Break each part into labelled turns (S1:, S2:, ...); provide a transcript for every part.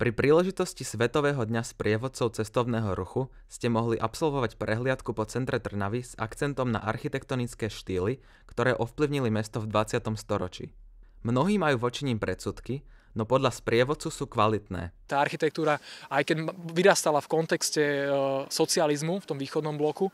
S1: Pri príležitosti Svetového dňa sprievodcov cestovného ruchu ste mohli absolvovať prehliadku po centre Trnavy s akcentom na architektonické štýly, ktoré ovplyvnili mesto v 20. storočí. Mnohí majú voči ním predsudky, no podľa sprievodcu sú kvalitné.
S2: Tá architektúra, aj keď vyrastala v kontexte e, socializmu v tom východnom bloku,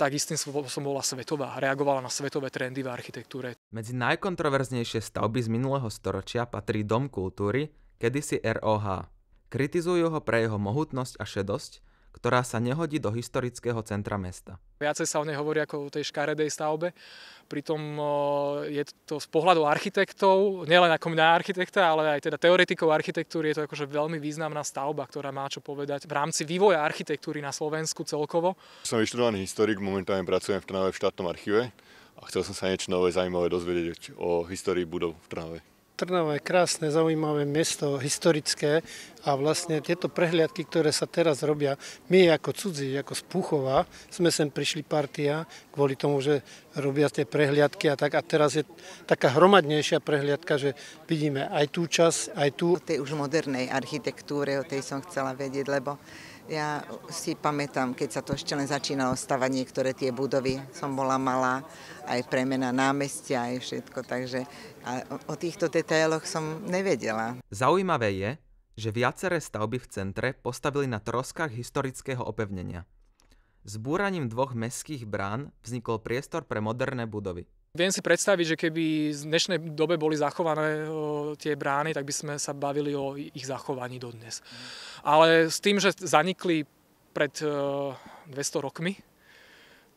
S2: tak istým spôsobom bola svetová, reagovala na svetové trendy v architektúre.
S1: Medzi najkontroverznejšie stavby z minulého storočia patrí Dom kultúry, kedysi ROH. Kritizujú ho pre jeho mohutnosť a šedosť, ktorá sa nehodí do historického centra mesta.
S2: Viacej sa o nej hovorí ako o tej škaredej stavbe, pritom je to z pohľadu architektov, nielen ako mňa architekta, ale aj teda teoretikov architektúry, je to akože veľmi významná stavba, ktorá má čo povedať v rámci vývoja architektúry na Slovensku celkovo. Som vyštudovaný historik, momentálne pracujem v Trnave v štátnom archíve a chcel som sa niečo nové zaujímavé dozvedieť o histórii budov v Trnave.
S3: Trnava je krásne, zaujímavé miesto historické a vlastne tieto prehliadky, ktoré sa teraz robia, my ako cudzí, ako z Puchova, sme sem prišli partia kvôli tomu, že robia tie prehliadky a tak a teraz je taká hromadnejšia prehliadka, že vidíme aj tú časť, aj tú. O tej už modernej architektúre,
S4: o tej som chcela vedieť, lebo ja si pamätám, keď sa to ešte len začínalo stavať niektoré tie budovy, som bola malá, aj premena námestia, aj všetko, takže a o týchto detailoch som nevedela.
S1: Zaujímavé je, že viaceré stavby v centre postavili na troskách historického opevnenia.
S4: Zbúraním
S1: dvoch mestských brán vznikol priestor pre moderné budovy.
S2: Viem si predstaviť, že keby v dnešnej dobe boli zachované tie brány, tak by sme sa bavili o ich zachovaní dodnes. Ale s tým, že zanikli pred 200 rokmi,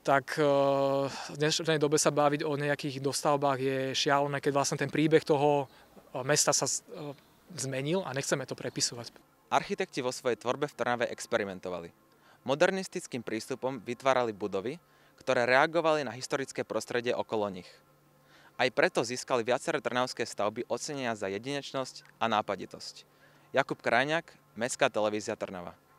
S2: tak v dnešnej dobe sa baviť o nejakých dostavbách je šialené, keď vlastne ten príbeh toho mesta sa zmenil a nechceme to prepisovať.
S1: Architekti vo svojej tvorbe v Trnave experimentovali. Modernistickým prístupom vytvárali budovy, ktoré reagovali na historické prostredie okolo nich. Aj preto získali viaceré trnavské stavby ocenenia za jedinečnosť a nápaditosť. Jakub Krajňák, Mestská televízia Trnava.